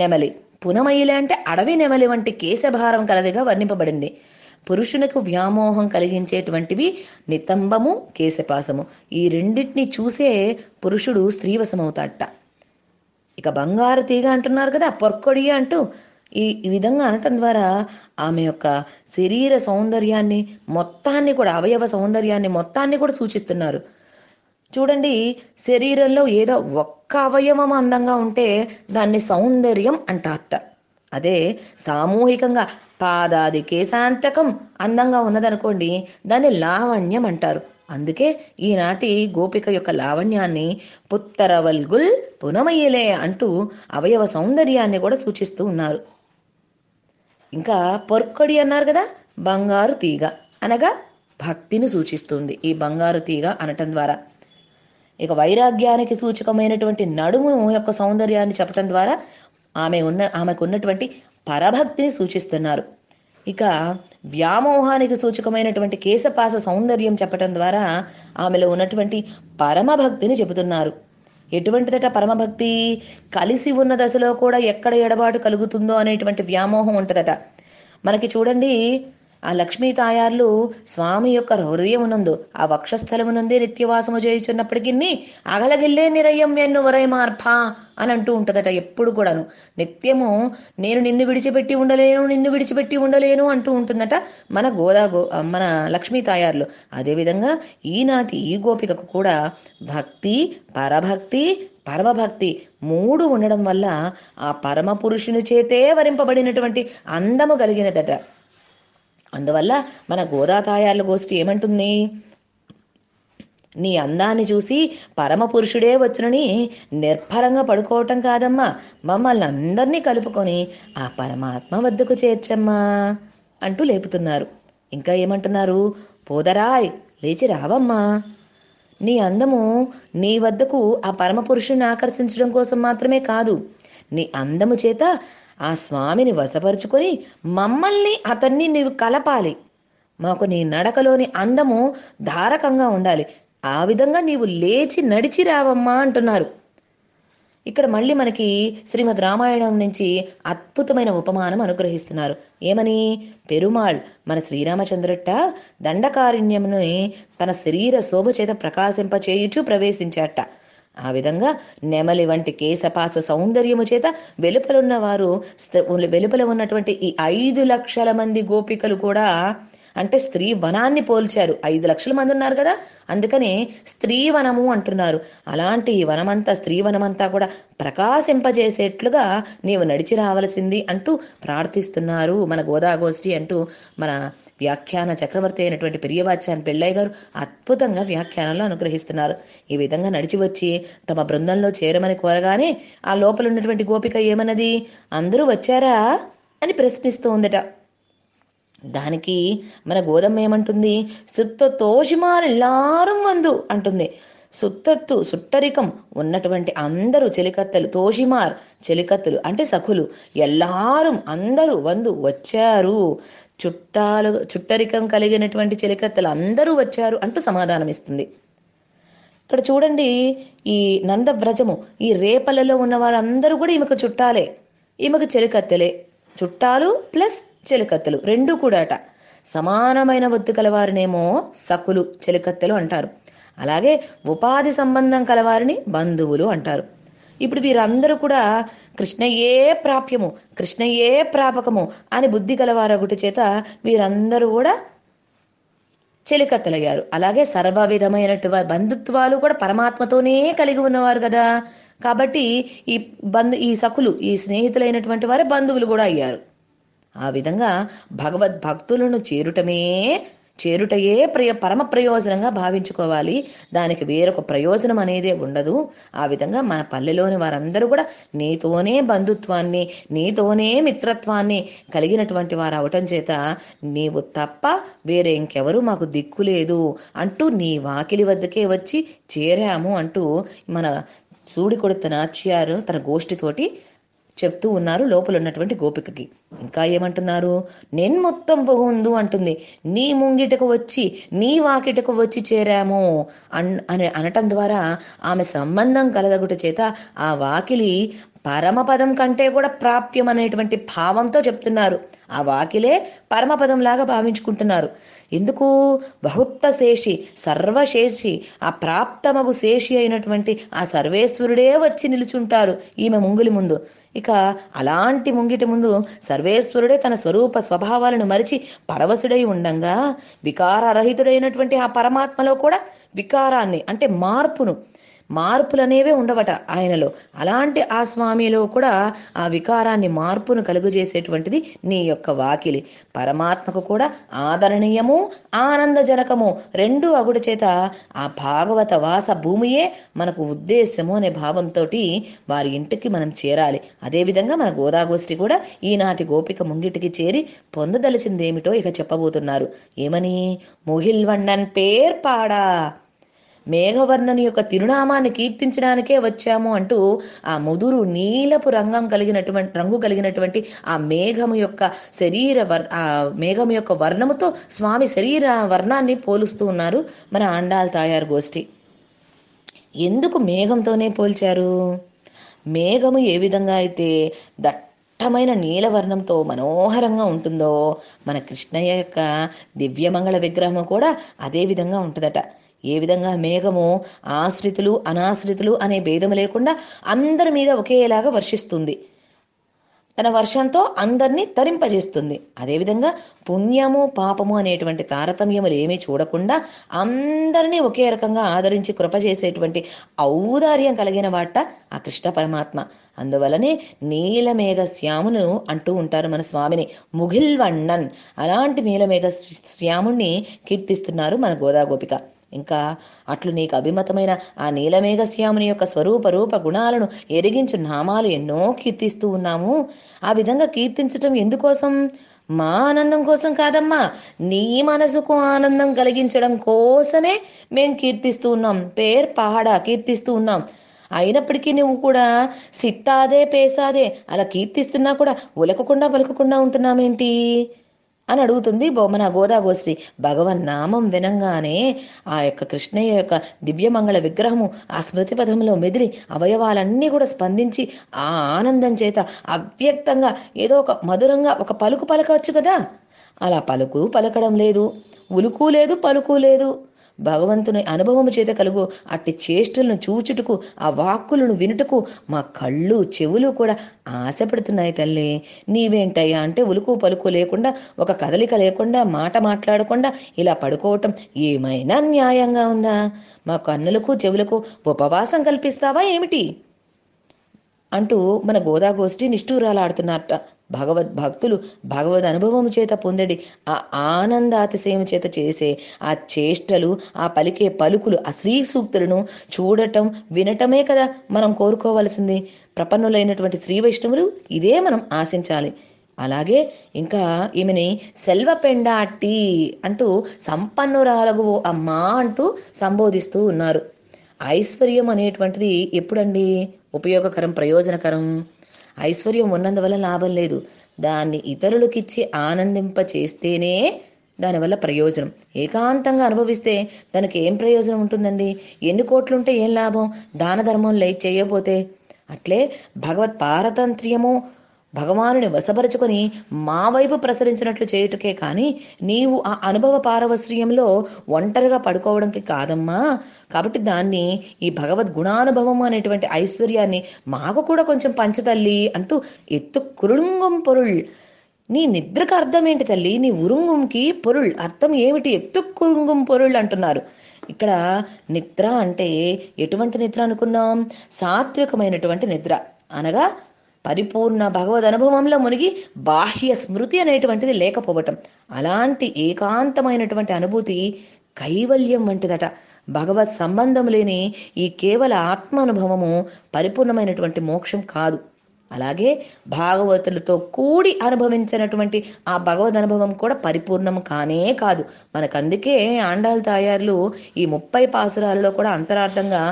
నెమలి పునమయ్యలే అంటే అడవి నెమలి వంటి కేశభారం కలదిగా వర్ణింపబడింది పురుషునకు వ్యామోహం కలిగించేటువంటివి నితంబము కేశపాసము ఈ రెండింటిని చూసే పురుషుడు స్త్రీవశమవుతాడట ఇక బంగారు తీగ అంటున్నారు కదా పొర్కొడి అంటూ ఈ ఈ విధంగా అనటం ద్వారా ఆమె యొక్క శరీర సౌందర్యాన్ని మొత్తాన్ని కూడా అవయవ సౌందర్యాన్ని మొత్తాన్ని కూడా సూచిస్తున్నారు చూడండి శరీరంలో ఏదో ఒక్క అవయవం అందంగా ఉంటే దాన్ని సౌందర్యం అంటారట అదే సామూహికంగా పాదాది కేశాంతకం అందంగా ఉన్నదనుకోండి దాన్ని లావణ్యం అంటారు అందుకే ఈనాటి గోపిక యొక్క లావణ్యాన్ని పుత్తరవల్గుల్ పునమయ్యలే అంటూ అవయవ సౌందర్యాన్ని కూడా సూచిస్తూ ఉన్నారు ఇంకా పొర్కొడి అన్నారు కదా బంగారు తీగ అనగా భక్తిని సూచిస్తుంది ఈ బంగారు తీగ అనటం ద్వారా ఇక వైరాగ్యానికి సూచకమైనటువంటి నడుము యొక్క సౌందర్యాన్ని చెప్పటం ద్వారా ఆమె ఉన్న ఆమెకు ఉన్నటువంటి పరభక్తిని సూచిస్తున్నారు ఇక వ్యామోహానికి సూచకమైనటువంటి కేశపాస సౌందర్యం చెప్పటం ద్వారా ఆమెలో ఉన్నటువంటి పరమభక్తిని చెబుతున్నారు ఎటువంటిదట పరమభక్తి కలిసి ఉన్న దశలో కూడా ఎక్కడ ఎడబాటు కలుగుతుందో అనేటువంటి వ్యామోహం ఉంటుందట మనకి చూడండి ఆ లక్ష్మీ తాయార్లు స్వామి యొక్క హృదయమునందు ఆ వక్షస్థలమునందే నిత్యవాసము చేయుచున్నప్పటికీ అగలగిల్లే నిరయం వెన్ను వరై మార్పా అని అంటూ ఉంటుందట ఎప్పుడు కూడాను నిత్యము నేను నిన్ను విడిచిపెట్టి ఉండలేను నిన్ను విడిచిపెట్టి ఉండలేను అంటూ ఉంటుందట మన గోదా గో మన లక్ష్మీ తాయార్లు అదేవిధంగా ఈనాటి ఈ గోపికకు కూడా భక్తి పరభక్తి పరమభక్తి మూడు ఉండడం వల్ల ఆ పరమ పురుషుని చేతే వరింపబడినటువంటి అందము కలిగినదట అందువల్ల మన గోదాతాయాల గోష్ఠి ఏమంటుంది నీ అందాన్ని చూసి పరమపురుషుడే వచ్చునని నిర్భరంగా పడుకోవటం కాదమ్మా మమ్మల్ని అందరినీ కలుపుకొని ఆ పరమాత్మ వద్దకు చేర్చమ్మా అంటూ లేపుతున్నారు ఇంకా ఏమంటున్నారు పోదరాయ్ లేచి రావమ్మా నీ అందము నీ వద్దకు ఆ పరమపురుషుని ఆకర్షించడం కోసం మాత్రమే కాదు నీ అందము చేత ఆ స్వామిని వశపరుచుకొని మమ్మల్ని అతన్ని నీవు కలపాలి మాకు నీ నడకలోని అందము ధారకంగా ఉండాలి ఆ విధంగా నీవు లేచి నడిచి రావమ్మా అంటున్నారు ఇక్కడ మళ్ళీ మనకి శ్రీమద్ రామాయణం నుంచి అద్భుతమైన ఉపమానం అనుగ్రహిస్తున్నారు ఏమని పెరుమాళ్ మన శ్రీరామచంద్రుట్ట దండకారణ్యంని తన శరీర శోభ చేత ప్రకాశింపచేయుచూ ప్రవేశించాట ఆ విధంగా నెమలి వంటి కేశపాస సౌందర్యము చేత వెలుపలున్న వారు వెలుపల ఉన్నటువంటి ఈ ఐదు లక్షల మంది గోపికలు కూడా అంటే స్త్రీ వనాన్ని పోల్చారు ఐదు లక్షల మంది ఉన్నారు కదా అందుకనే స్త్రీ వనము అంటున్నారు అలాంటి వనమంతా స్త్రీ వనమంతా కూడా ప్రకాశింపజేసేట్లుగా నీవు నడిచి రావలసింది అంటూ ప్రార్థిస్తున్నారు మన గోదాగోష్ఠి అంటూ మన వ్యాఖ్యాన చక్రవర్తి అయినటువంటి పెరియవాచ్యాన్ పెళ్ళయ్య గారు అద్భుతంగా వ్యాఖ్యానంలో అనుగ్రహిస్తున్నారు ఈ విధంగా నడిచి వచ్చి తమ బృందంలో చేరమని కోరగానే ఆ లోపల ఉన్నటువంటి గోపిక ఏమన్నది అందరూ వచ్చారా అని ప్రశ్నిస్తూ ఉందట దానికి మన గోధుమ ఏమంటుంది సుత్త తోషిమారెల్లారం వందు అంటుంది సుత్తత్తు సుట్టరికం ఉన్నటువంటి అందరూ చెలికత్తలు తోషిమార్ చెలికత్తులు అంటే సఖులు ఎల్లారం అందరూ వందు వచ్చారు చుట్టాలు చుట్టరికం కలిగినటువంటి చెలికత్తలు అందరూ వచ్చారు అంటూ సమాధానం ఇస్తుంది ఇక్కడ చూడండి ఈ నందవ్రజము ఈ రేపలలో ఉన్న వారందరూ కూడా ఈమెకు చుట్టాలే ఈమెకు చెలికత్తెలే చుట్టాలు ప్లస్ చెలికత్తెలు రెండు కూడాట సమానమైన బుద్ధి కలవారినేమో సకులు చెలికత్తెలు అంటారు అలాగే ఉపాధి సంబంధం కలవారిని బంధువులు అంటారు ఇప్పుడు వీరందరూ కూడా కృష్ణయే ప్రాప్యము కృష్ణయే ప్రాపకము అని బుద్ధి గలవారొకటి చేత వీరందరూ కూడా చెలికత్తలయ్యారు అలాగే సర్వ విధమైనటు బంధుత్వాలు కూడా పరమాత్మతోనే కలిగి ఉన్నవారు కదా కాబట్టి ఈ బంధు ఈ సకులు ఈ స్నేహితులైనటువంటి వారే బంధువులు కూడా అయ్యారు ఆ విధంగా భగవద్భక్తులను చేరుటమే చేరుటయే ప్రయ పరమ ప్రయోజనంగా భావించుకోవాలి దానికి వేరొక ప్రయోజనం అనేదే ఉండదు ఆ విధంగా మన పల్లెలోని వారందరూ కూడా నీతోనే బంధుత్వాన్ని నీతోనే మిత్రత్వాన్ని కలిగినటువంటి వారు అవటం చేత నీవు తప్ప వేరే ఇంకెవరూ మాకు దిక్కు లేదు అంటూ నీ వాకిలి వద్దకే వచ్చి చేరాము అంటూ మన చూడి కొడుత నాచ్యారు తన గోష్ఠితోటి చెప్తూ ఉన్నారు లోపల ఉన్నటువంటి గోపికకి ఇంకా ఏమంటున్నారు నేను మొత్తం పొగుందు అంటుంది నీ ముంగిటకు వచ్చి నీ వాకిటకు వచ్చి చేరాము అన్ అని అనటం ద్వారా ఆమె సంబంధం కలదగుట చేత ఆ వాకిలి పరమపదం కంటే కూడా ప్రాప్యం అనేటువంటి భావంతో చెప్తున్నారు ఆ వాకిలే పరమపదంలాగా భావించుకుంటున్నారు ఎందుకు బహుత్త శేషి సర్వశేషి ఆ ప్రాప్తమగు శేషి అయినటువంటి ఆ సర్వేశ్వరుడే వచ్చి నిలుచుంటారు ఈమె ముంగులి ముందు ఇక అలాంటి ముంగిటి ముందు సర్వేశ్వరుడే తన స్వరూప స్వభావాలను మరిచి పరవశుడై ఉండంగా వికారరహితుడైనటువంటి ఆ పరమాత్మలో కూడా వికారాన్ని అంటే మార్పును మార్పులు అనేవే ఉండవట ఆయనలో అలాంటి ఆ స్వామిలో కూడా ఆ వికారాన్ని మార్పును కలుగజేసేటువంటిది నీ యొక్క వాకిలి పరమాత్మకు కూడా ఆదరణీయము ఆనందజనకము రెండు అగుడి చేత ఆ భాగవత వాస భూమియే మనకు ఉద్దేశము అనే భావంతో వారి ఇంటికి మనం చేరాలి అదేవిధంగా మన గోదాగోష్ఠి కూడా ఈనాటి గోపిక ముంగిటికి చేరి పొందదలిచిందేమిటో ఇక చెప్పబోతున్నారు ఏమని ముహిల్వండన్ పేర్పాడా మేఘవర్ణుని యొక్క తిరునామాన్ని కీర్తించడానికే వచ్చాము అంటూ ఆ ముదురు నీలపు రంగం కలిగినటువంటి రంగు కలిగినటువంటి ఆ మేఘము యొక్క శరీర వర్ ఆ మేఘము యొక్క వర్ణముతో స్వామి శరీర వర్ణాన్ని పోలుస్తూ ఉన్నారు మన ఆండాల్ తాయారు గోష్ఠి ఎందుకు మేఘంతోనే పోల్చారు మేఘము ఏ విధంగా అయితే దట్టమైన నీలవర్ణంతో మనోహరంగా ఉంటుందో మన కృష్ణయ్య యొక్క దివ్యమంగళ విగ్రహము కూడా అదే విధంగా ఉంటుందట ఏ విధంగా మేఘము ఆశ్రితులు అనాశ్రితులు అనే భేదము లేకుండా అందరి మీద ఒకేలాగా వర్షిస్తుంది తన వర్షంతో అందరినీ తరింపజేస్తుంది అదేవిధంగా పుణ్యము పాపము అనేటువంటి తారతమ్యములు ఏమీ చూడకుండా అందరినీ ఒకే రకంగా ఆదరించి కృప చేసేటువంటి ఔదార్యం కలిగిన వాట ఆ కృష్ణ పరమాత్మ అందువలనే నీలమేఘ శ్యామును అంటూ ఉంటారు మన స్వామిని ముఘిల్వన్నన్ అలాంటి నీలమేఘ శ్యాముణ్ణి కీర్తిస్తున్నారు మన గోదాగోపిక ఇంకా అట్లు నీకు అభిమతమైన ఆ నీలమేఘశ్యాముని యొక్క స్వరూప రూప గుణాలను ఎరిగించు నామాలు ఎన్నో కీర్తిస్తూ ఉన్నాము ఆ విధంగా కీర్తించటం ఎందుకోసం మా ఆనందం కోసం కాదమ్మా నీ మనసుకు ఆనందం కలిగించడం కోసమే మేము కీర్తిస్తూ ఉన్నాం పేర్ పాడ కీర్తిస్తూ ఉన్నాం అయినప్పటికీ నువ్వు కూడా సిత్తాదే పేసాదే అలా కీర్తిస్తున్నా కూడా ఉలకకుండా పలకకుండా ఉంటున్నామేంటి అని అడుగుతుంది మన గోదాగోశ్రీ భగవన్ నామం వినంగానే ఆ యొక్క కృష్ణయ్య యొక్క దివ్యమంగళ విగ్రహము ఆ స్మృతి పథంలో మెదిలి అవయవాలన్నీ కూడా స్పందించి ఆ ఆనందం చేత అవ్యక్తంగా ఏదో ఒక మధురంగా ఒక పలుకు పలకవచ్చు కదా అలా పలుకు పలకడం లేదు ఉలుకు లేదు పలుకు లేదు భగవంతుని అనుభవము చేత కలుగు అట్టి చేష్టలను చూచుటకు ఆ వాక్కులను వినుటకు మా కళ్ళు చెవులు కూడా ఆశపడుతున్నాయి తల్లి నీవేంటయ్యా అంటే ఉలుకు పలుకు లేకుండా ఒక కదలిక లేకుండా మాట మాట్లాడకుండా ఇలా పడుకోవటం ఏమైనా న్యాయంగా ఉందా మా కన్నులకు చెవులకు ఉపవాసం కల్పిస్తావా ఏమిటి అంటూ మన గోదాగోష్ఠి నిష్ఠూరాలాడుతున్నట్ట భగవద్ భక్తులు భగవద్ అనుభవం చేత పొందడి ఆ ఆనందాతిశయం చేత చేసే ఆ చేష్టలు ఆ పలికే పలుకులు ఆ శ్రీ సూక్తులను చూడటం వినటమే కదా మనం కోరుకోవాల్సింది ప్రపన్నులైనటువంటి శ్రీ వైష్ణవులు ఇదే మనం ఆశించాలి అలాగే ఇంకా ఈమెని సెల్వపెండాటి అంటూ సంపన్నురాలగు అమ్మా అంటూ సంబోధిస్తూ ఉన్నారు ఐశ్వర్యం అనేటువంటిది ఎప్పుడండి ఉపయోగకరం ప్రయోజనకరం ఐశ్వర్యం ఉన్నందువల్ల లాభం లేదు దాన్ని ఇతరులకిచ్చి ఆనందింప చేస్తేనే దానివల్ల ప్రయోజనం ఏకాంతంగా అనుభవిస్తే దానికి ఏం ప్రయోజనం ఉంటుందండి ఎన్ని కోట్లుంటే ఏం లాభం దాన ధర్మం లై చేయబోతే అట్లే భగవత్ పారతంత్ర్యము భగవానుని వశపరుచుకొని మా వైపు ప్రసరించినట్లు చేయుటకే కానీ నీవు ఆ అనుభవ పారవశ్రీయంలో ఒంటరిగా పడుకోవడానికి కాదమ్మా కాబట్టి దాన్ని ఈ భగవద్ గుణానుభవం అనేటువంటి ఐశ్వర్యాన్ని మాకు కూడా కొంచెం పంచతల్లి అంటూ ఎత్తు కురుంగం పొరుళ్ నీ నిద్రకు అర్థం ఏంటి తల్లి నీ ఉరుంగుంకి పొరుళ్ అర్థం ఏమిటి ఎత్తు కురుంగం పొరుళ్ అంటున్నారు ఇక్కడ నిద్ర అంటే ఎటువంటి నిద్ర అనుకున్నాం సాత్వికమైనటువంటి నిద్ర అనగా పరిపూర్ణ భగవద్ అనుభవంలో మునిగి బాహ్య స్మృతి అనేటువంటిది లేకపోవటం అలాంటి ఏకాంతమైనటువంటి అనుభూతి కైవల్యం వంటిదట భగవత్ సంబంధం లేని ఈ కేవల ఆత్మ అనుభవము పరిపూర్ణమైనటువంటి మోక్షం కాదు అలాగే భాగవతులతో కూడి అనుభవించినటువంటి ఆ భగవద్ అనుభవం కూడా పరిపూర్ణం కానే కాదు మనకందుకే ఆండాల తాయార్లు ఈ ముప్పై పాసురాల్లో కూడా అంతరార్థంగా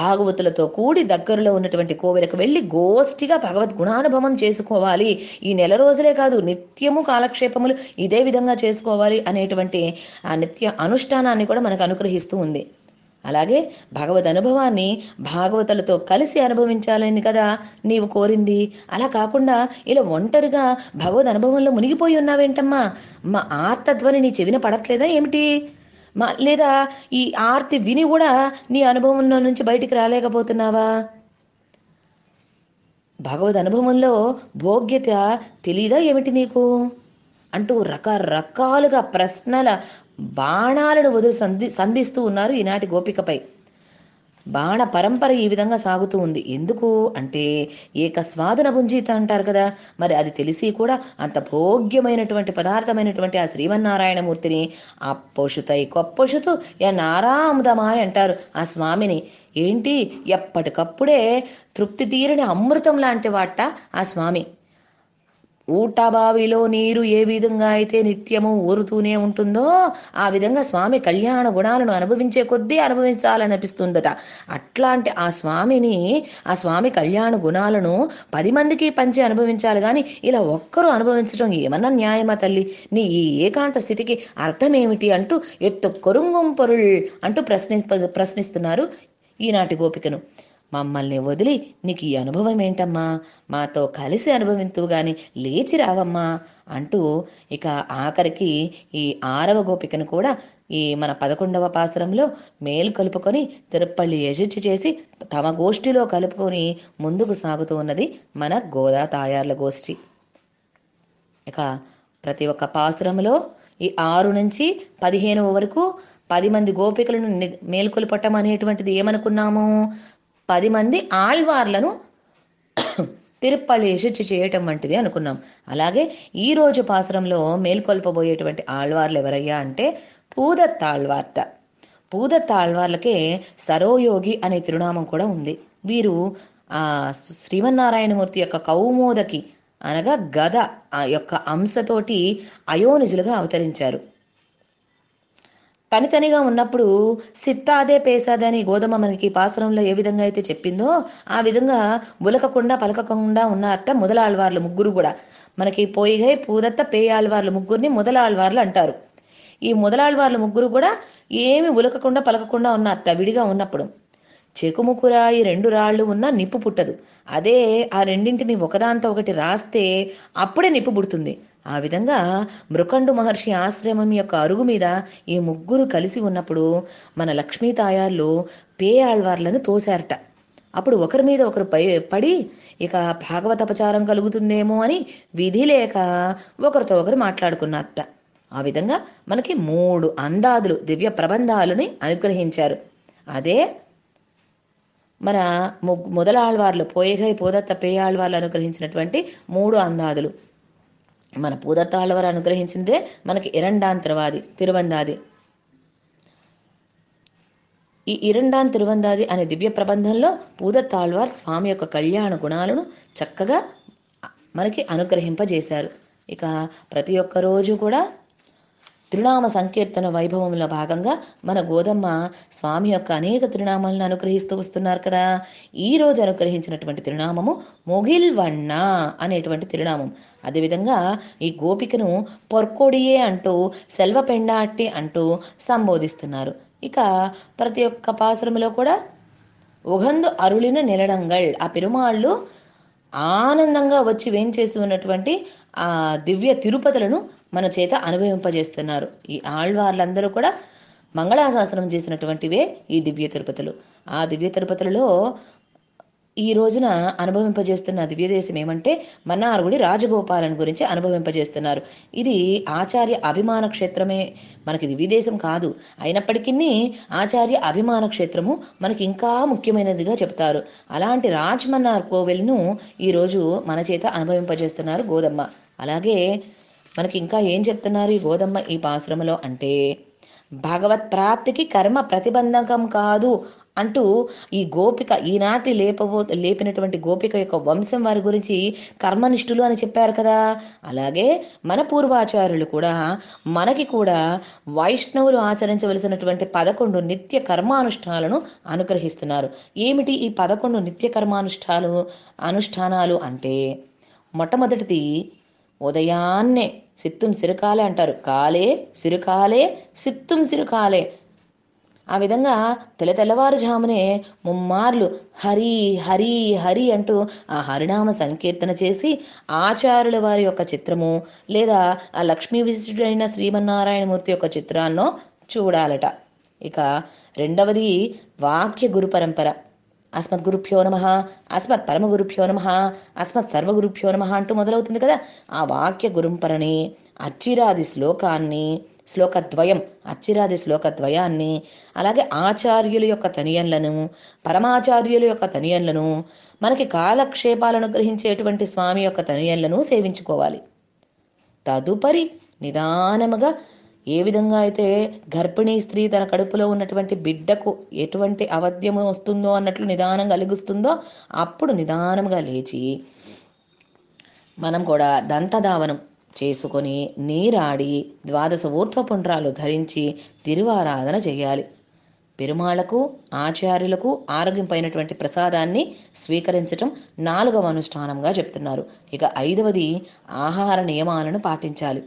భాగవతులతో కూడి దగ్గరలో ఉన్నటువంటి కోవెలకు వెళ్ళి గోష్ఠిగా భగవద్ గుణానుభవం చేసుకోవాలి ఈ నెల రోజులే కాదు నిత్యము కాలక్షేపములు ఇదే విధంగా చేసుకోవాలి అనేటువంటి ఆ నిత్య అనుష్ఠానాన్ని కూడా మనకు అనుగ్రహిస్తూ ఉంది అలాగే భగవద్ అనుభవాన్ని భాగవతలతో కలిసి అనుభవించాలని కదా నీవు కోరింది అలా కాకుండా ఇలా ఒంటరిగా భగవద్ అనుభవంలో మునిగిపోయి ఉన్నావేంటమ్మా మా ఆత్మధ్వని నీ చెవిన పడట్లేదా ఏమిటి లేదా ఈ ఆర్తి విని కూడా నీ అనుభవంలో నుంచి బయటికి రాలేకపోతున్నావా భగవద్ అనుభవంలో భోగ్యత తెలీదా ఏమిటి నీకు అంటూ రకరకాలుగా ప్రశ్నల బాణాలను వదిలి సంధి సంధిస్తూ ఉన్నారు ఈనాటి గోపికపై బాణ పరంపర ఈ విధంగా సాగుతూ ఉంది ఎందుకు అంటే ఏక స్వాదున భుంజీత అంటారు కదా మరి అది తెలిసి కూడా అంత భోగ్యమైనటువంటి పదార్థమైనటువంటి ఆ శ్రీమన్నారాయణమూర్తిని అప్పొషుతై కొప్పొషుతు నారాముదమాయ్ అంటారు ఆ స్వామిని ఏంటి ఎప్పటికప్పుడే తృప్తి తీరని అమృతం లాంటి వాట ఆ స్వామి ఊట బావిలో నీరు ఏ విధంగా అయితే నిత్యము ఊరుతూనే ఉంటుందో ఆ విధంగా స్వామి కళ్యాణ గుణాలను అనుభవించే కొద్దీ అనుభవించాలనిపిస్తుందట అట్లాంటి ఆ స్వామిని ఆ స్వామి కళ్యాణ గుణాలను పది మందికి పంచి అనుభవించాలి కానీ ఇలా ఒక్కరు అనుభవించడం ఏమన్నా న్యాయమా తల్లి నీ ఈ ఏకాంత స్థితికి అర్థమేమిటి అంటూ ఎత్తు కొరుంగం అంటూ ప్రశ్ని ప్రశ్నిస్తున్నారు ఈనాటి గోపికను మమ్మల్ని వదిలి నీకు ఈ అనుభవం ఏంటమ్మా మాతో కలిసి అనుభవింతువు గాని లేచి రావమ్మా అంటూ ఇక ఆఖరికి ఈ ఆరవ గోపికను కూడా ఈ మన పదకొండవ పాసరంలో మేలు కలుపుకొని తిరుపల్లి ఎజిర్చి చేసి తమ గోష్ఠిలో కలుపుకొని ముందుకు సాగుతూ ఉన్నది మన గోదా తాయార్ల గోష్ఠి ఇక ప్రతి ఒక్క పాసురంలో ఈ ఆరు నుంచి పదిహేను వరకు పది మంది గోపికలను మేల్కొల్పటం అనేటువంటిది ఏమనుకున్నాము పది మంది ఆళ్వార్లను తిరుప్పలేసి చేయటం వంటిది అనుకున్నాం అలాగే ఈరోజు పాసరంలో మేల్కొల్పబోయేటువంటి ఆళ్వార్లు ఎవరయ్యా అంటే పూదత్తాళ్వార్ట పూదత్తాళ్వార్లకే సరోయోగి అనే తిరునామం కూడా ఉంది వీరు ఆ శ్రీమన్నారాయణమూర్తి యొక్క కౌమోదకి అనగా గద యొక్క అంశతోటి అయోనిజులుగా అవతరించారు తనితనిగా ఉన్నప్పుడు సిత్తాదే పేసాదే అని గోధుమ మనకి పాసరంలో ఏ విధంగా అయితే చెప్పిందో ఆ విధంగా ఉలకకుండా పలకకుండా ఉన్నారట ముదలాళ్వార్లు ముగ్గురు కూడా మనకి పోయిగై పూదత్త పేయాళ్వార్లు ముగ్గురిని మొదలాళ్వార్లు అంటారు ఈ మొదలాళ్వార్లు ముగ్గురు కూడా ఏమి ఉలకకుండా పలకకుండా ఉన్నారట విడిగా ఉన్నప్పుడు చెకుముకురాయి రెండు రాళ్ళు ఉన్నా నిప్పు పుట్టదు అదే ఆ రెండింటిని ఒకదాంతో ఒకటి రాస్తే అప్పుడే నిప్పు పుడుతుంది ఆ విధంగా మృకండు మహర్షి ఆశ్రమం యొక్క అరుగు మీద ఈ ముగ్గురు కలిసి ఉన్నప్పుడు మన లక్ష్మీ తాయార్లు పే ఆళ్వార్లను తోశారట అప్పుడు ఒకరి మీద ఒకరు పై పడి ఇక భాగవతపచారం కలుగుతుందేమో అని విధి లేక ఒకరితో ఒకరు మాట్లాడుకున్నారట ఆ విధంగా మనకి మూడు అందాదులు దివ్య ప్రబంధాలని అనుగ్రహించారు అదే మన మొదలాళ్వార్లు పోయగై పోదత్త పేయాళ్వార్లు అనుగ్రహించినటువంటి మూడు అందాదులు మన పూదత్తాళ్ళవారు అనుగ్రహించిందే మనకి ఇరండాంతరవాది తిరువందాది ఈ ఇరండాన్ తిరువందాది అనే దివ్య ప్రబంధంలో పూదత్తాళ్వార్ స్వామి యొక్క కళ్యాణ గుణాలను చక్కగా మనకి అనుగ్రహింపజేశారు ఇక ప్రతి ఒక్క రోజు కూడా త్రినామ సంకీర్తన వైభవంలో భాగంగా మన గోదమ్మ స్వామి యొక్క అనేక త్రినామాలను అనుగ్రహిస్తూ వస్తున్నారు కదా ఈ రోజు అనుగ్రహించినటువంటి మొగిల్ వన్న అనేటువంటి త్రినామం అదేవిధంగా ఈ గోపికను పొర్కోడియే అంటూ సెల్వపెండాట్టి అంటూ సంబోధిస్తున్నారు ఇక ప్రతి ఒక్క పాసురములో కూడా ఉగందు అరుళిన నిలడంగల్ ఆ పెరుమాళ్ళు ఆనందంగా వచ్చి వేంచేసి ఉన్నటువంటి ఆ దివ్య తిరుపతులను మన చేత అనుభవింపజేస్తున్నారు ఈ ఆళ్వార్లందరూ కూడా మంగళాశాసనం చేసినటువంటివే ఈ దివ్య తిరుపతులు ఆ దివ్య తిరుపతులలో ఈ రోజున అనుభవింపజేస్తున్న దివ్యదేశం ఏమంటే మన్నారుడి రాజగోపాలను గురించి అనుభవింపజేస్తున్నారు ఇది ఆచార్య అభిమాన క్షేత్రమే మనకి దివ్యదేశం కాదు అయినప్పటికీ ఆచార్య అభిమాన క్షేత్రము మనకి ఇంకా ముఖ్యమైనదిగా చెప్తారు అలాంటి రాజ్ మన్నార్ కోవెల్ను ఈరోజు మన చేత అనుభవింపజేస్తున్నారు గోదమ్మ అలాగే మనకి ఇంకా ఏం చెప్తున్నారు ఈ గోధమ్మ ఈ పాశ్రమలో అంటే భగవత్ ప్రాప్తికి కర్మ ప్రతిబంధకం కాదు అంటూ ఈ గోపిక ఈనాటి లేపబో లేపినటువంటి గోపిక యొక్క వంశం వారి గురించి కర్మనిష్ఠులు అని చెప్పారు కదా అలాగే మన పూర్వాచార్యులు కూడా మనకి కూడా వైష్ణవులు ఆచరించవలసినటువంటి పదకొండు నిత్య కర్మానుష్ఠానాలను అనుగ్రహిస్తున్నారు ఏమిటి ఈ పదకొండు నిత్య కర్మానుష్ఠాలు అనుష్ఠానాలు అంటే మొట్టమొదటిది ఉదయాన్నే సిత్తుం సిరకాలే అంటారు కాలే సిరుకాలే సిత్తుం సిరుకాలే ఆ విధంగా తెల్ల తెల్లవారుజామునే ముమ్మార్లు హరి హరి హరి అంటూ ఆ హరినామ సంకీర్తన చేసి ఆచార్యుల వారి యొక్క చిత్రము లేదా ఆ లక్ష్మీ విశిష్టుడైన శ్రీమన్నారాయణమూర్తి యొక్క చిత్రాలను చూడాలట ఇక రెండవది వాక్య గురు పరంపర గురుభ్యో నమ అస్మత్ పరమ గురుభ్యో నమ అస్మత్ గురుభ్యో నమ అంటూ మొదలవుతుంది కదా ఆ వాక్య గురుంపరని అచ్చిరాది శ్లోకాన్ని శ్లోకద్వయం అచ్చిరాది శ్లోకద్వయాన్ని అలాగే ఆచార్యుల యొక్క తనియన్లను పరమాచార్యుల యొక్క తనియన్లను మనకి కాలక్షేపాలను గ్రహించేటువంటి స్వామి యొక్క తనియన్లను సేవించుకోవాలి తదుపరి నిదానముగా ఏ విధంగా అయితే గర్భిణీ స్త్రీ తన కడుపులో ఉన్నటువంటి బిడ్డకు ఎటువంటి అవధ్యము వస్తుందో అన్నట్లు నిదానం కలిగిస్తుందో అప్పుడు నిదానంగా లేచి మనం కూడా దంతధావనం చేసుకొని నీరాడి ద్వాదశ ఊర్ధ్వపుండ్రాలు ధరించి తిరువారాధన చేయాలి పెరుమాళ్లకు ఆచార్యులకు ఆరోగ్యంపైనటువంటి ప్రసాదాన్ని స్వీకరించటం నాలుగవ అనుష్ఠానంగా చెప్తున్నారు ఇక ఐదవది ఆహార నియమాలను పాటించాలి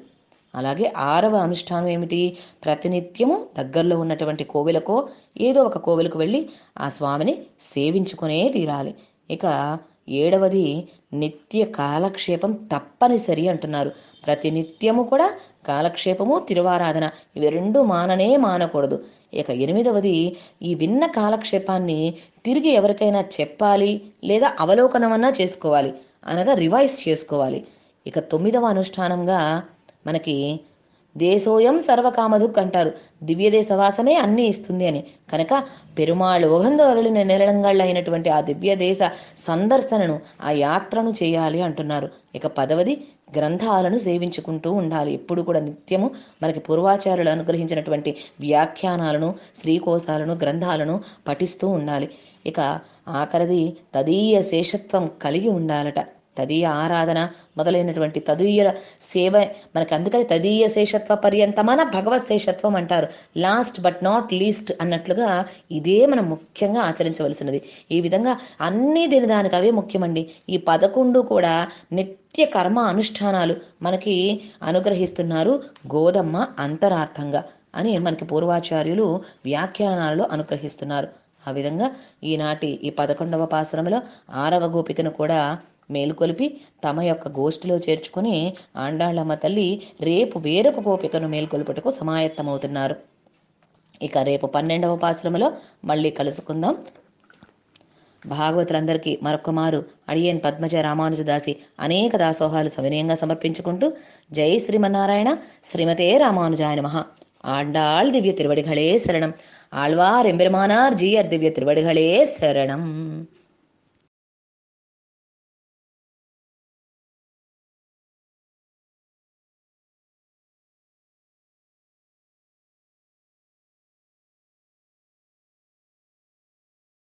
అలాగే ఆరవ అనుష్ఠానం ఏమిటి ప్రతినిత్యము దగ్గరలో ఉన్నటువంటి కోవిలకో ఏదో ఒక కోవిలకు వెళ్ళి ఆ స్వామిని సేవించుకునే తీరాలి ఇక ఏడవది నిత్య కాలక్షేపం తప్పనిసరి అంటున్నారు ప్రతి నిత్యము కూడా కాలక్షేపము తిరువారాధన ఇవి రెండు మాననే మానకూడదు ఇక ఎనిమిదవది ఈ విన్న కాలక్షేపాన్ని తిరిగి ఎవరికైనా చెప్పాలి లేదా అవలోకనమన్నా చేసుకోవాలి అనగా రివైజ్ చేసుకోవాలి ఇక తొమ్మిదవ అనుష్ఠానంగా మనకి దేశోయం సర్వకామధుక్ అంటారు దివ్య దేశవాసమే అన్ని ఇస్తుంది అని కనుక పెరుమాళ్ ఒగందోరులిన అయినటువంటి ఆ దివ్య దేశ సందర్శనను ఆ యాత్రను చేయాలి అంటున్నారు ఇక పదవది గ్రంథాలను సేవించుకుంటూ ఉండాలి ఎప్పుడు కూడా నిత్యము మనకి పూర్వాచార్యులు అనుగ్రహించినటువంటి వ్యాఖ్యానాలను శ్రీకోశాలను గ్రంథాలను పఠిస్తూ ఉండాలి ఇక ఆఖరిది తదీయ శేషత్వం కలిగి ఉండాలట తదీయ ఆరాధన మొదలైనటువంటి తదీయ సేవ మనకి అందుకని తదీయ శేషత్వ పర్యంతమాన భగవత్ శేషత్వం అంటారు లాస్ట్ బట్ నాట్ లీస్ట్ అన్నట్లుగా ఇదే మనం ముఖ్యంగా ఆచరించవలసినది ఈ విధంగా అన్ని దీని దానికి అవే ముఖ్యమండి ఈ పదకొండు కూడా నిత్య కర్మ అనుష్ఠానాలు మనకి అనుగ్రహిస్తున్నారు గోదమ్మ అంతరార్థంగా అని మనకి పూర్వాచార్యులు వ్యాఖ్యానాలలో అనుగ్రహిస్తున్నారు ఆ విధంగా ఈనాటి ఈ పదకొండవ పాశ్రమలో ఆరవ గోపికను కూడా మేలుకొలిపి తమ యొక్క గోష్ఠిలో చేర్చుకుని ఆండాళ్ళమ్మ తల్లి రేపు వేరొక గోపికను మేల్కొల్పుటకు సమాయత్తమవుతున్నారు ఇక రేపు పన్నెండవ పాశ్రమలో మళ్ళీ కలుసుకుందాం భాగవతులందరికీ మరొకమారు అడియన్ పద్మజ రామానుజదాసి అనేక దాసోహాలు సవినయంగా సమర్పించుకుంటూ జై శ్రీమన్నారాయణ శ్రీమతే రామానుజాయ మహా ఆండాళ్ దివ్య తిరువడిఘళే శరణం ஆழ்வார் எம்பெருமானார் ஜீயர் దివ్య திருவடிகளே శరణం